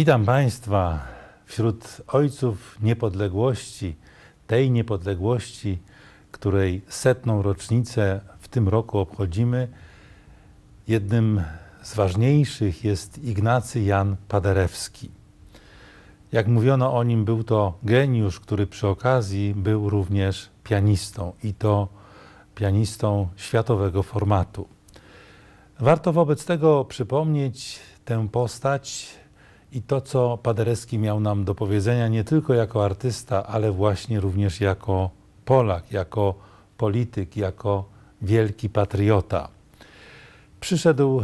Witam Państwa wśród ojców niepodległości, tej niepodległości, której setną rocznicę w tym roku obchodzimy. Jednym z ważniejszych jest Ignacy Jan Paderewski. Jak mówiono o nim, był to geniusz, który przy okazji był również pianistą i to pianistą światowego formatu. Warto wobec tego przypomnieć tę postać i to, co Paderewski miał nam do powiedzenia, nie tylko jako artysta, ale właśnie również jako Polak, jako polityk, jako wielki patriota. Przyszedł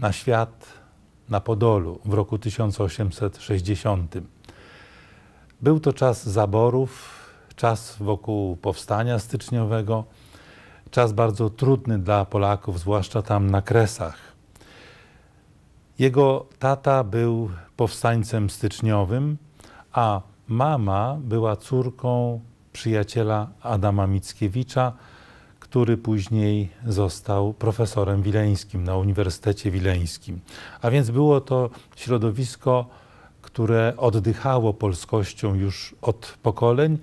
na świat na Podolu w roku 1860. Był to czas zaborów, czas wokół powstania styczniowego, czas bardzo trudny dla Polaków, zwłaszcza tam na Kresach. Jego tata był powstańcem styczniowym, a mama była córką przyjaciela Adama Mickiewicza, który później został profesorem wileńskim na Uniwersytecie Wileńskim. A więc było to środowisko, które oddychało polskością już od pokoleń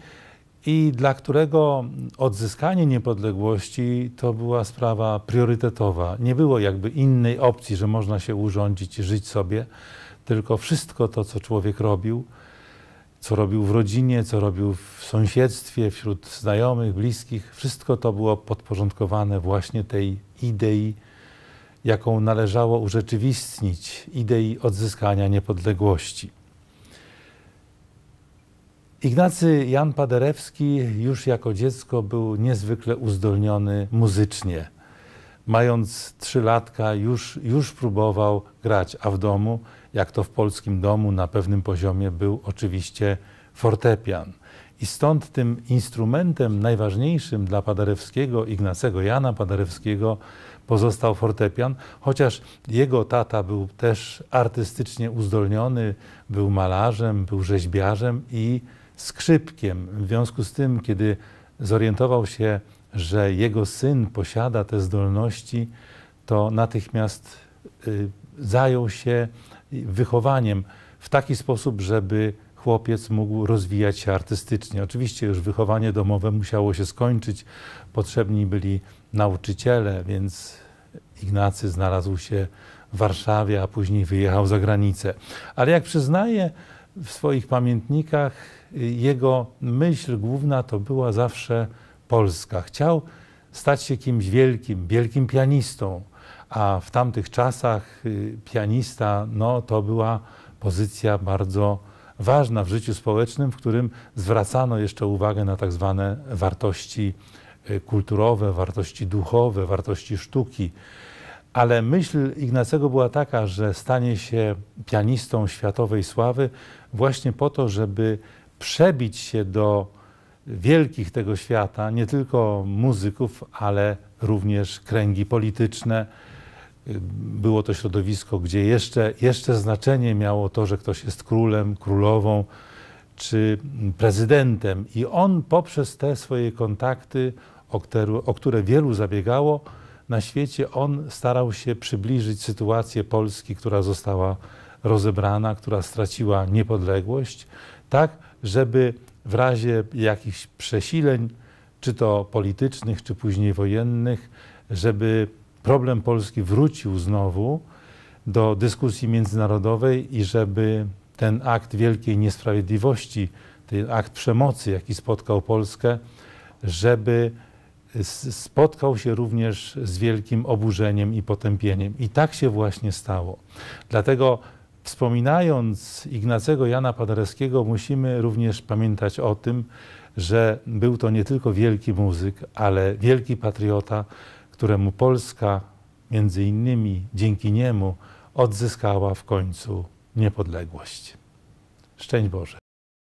i dla którego odzyskanie niepodległości to była sprawa priorytetowa. Nie było jakby innej opcji, że można się urządzić żyć sobie, tylko wszystko to, co człowiek robił, co robił w rodzinie, co robił w sąsiedztwie, wśród znajomych, bliskich, wszystko to było podporządkowane właśnie tej idei, jaką należało urzeczywistnić, idei odzyskania niepodległości. Ignacy Jan Paderewski już jako dziecko był niezwykle uzdolniony muzycznie. Mając trzy latka już, już próbował grać, a w domu, jak to w polskim domu, na pewnym poziomie był oczywiście fortepian. I stąd tym instrumentem najważniejszym dla Paderewskiego, Ignacego Jana Paderewskiego, pozostał fortepian, chociaż jego tata był też artystycznie uzdolniony, był malarzem, był rzeźbiarzem i skrzypkiem. W związku z tym, kiedy zorientował się, że jego syn posiada te zdolności, to natychmiast y, zajął się wychowaniem w taki sposób, żeby chłopiec mógł rozwijać się artystycznie. Oczywiście już wychowanie domowe musiało się skończyć, potrzebni byli nauczyciele, więc Ignacy znalazł się w Warszawie, a później wyjechał za granicę. Ale jak przyznaje w swoich pamiętnikach jego myśl główna to była zawsze Polska. Chciał stać się kimś wielkim, wielkim pianistą, a w tamtych czasach y, pianista no, to była pozycja bardzo ważna w życiu społecznym, w którym zwracano jeszcze uwagę na tak zwane wartości y, kulturowe, wartości duchowe, wartości sztuki. Ale myśl Ignacego była taka, że stanie się pianistą światowej sławy właśnie po to, żeby przebić się do wielkich tego świata, nie tylko muzyków, ale również kręgi polityczne. Było to środowisko, gdzie jeszcze, jeszcze znaczenie miało to, że ktoś jest królem, królową czy prezydentem. I on poprzez te swoje kontakty, o które, o które wielu zabiegało, na świecie on starał się przybliżyć sytuację Polski, która została rozebrana, która straciła niepodległość, tak, żeby w razie jakichś przesileń, czy to politycznych, czy później wojennych, żeby problem Polski wrócił znowu do dyskusji międzynarodowej i żeby ten akt wielkiej niesprawiedliwości, ten akt przemocy, jaki spotkał Polskę, żeby spotkał się również z wielkim oburzeniem i potępieniem. I tak się właśnie stało. Dlatego wspominając Ignacego Jana Paderewskiego, musimy również pamiętać o tym, że był to nie tylko wielki muzyk, ale wielki patriota, któremu Polska między innymi dzięki niemu odzyskała w końcu niepodległość. Szczęść Boże.